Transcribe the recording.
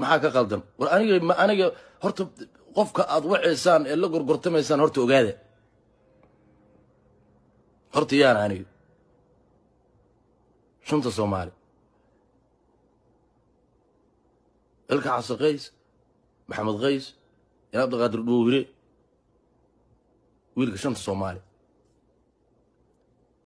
maxaa ka qaldan war aniga ma aniga horta qofka aad waceysaan ee la gorgortamaysaan horta ogaada horta yaana aniga shanta soomaali ilka xasan kays maxamed kays in abdiqaadir dhuuhire wiilka shanta soomaali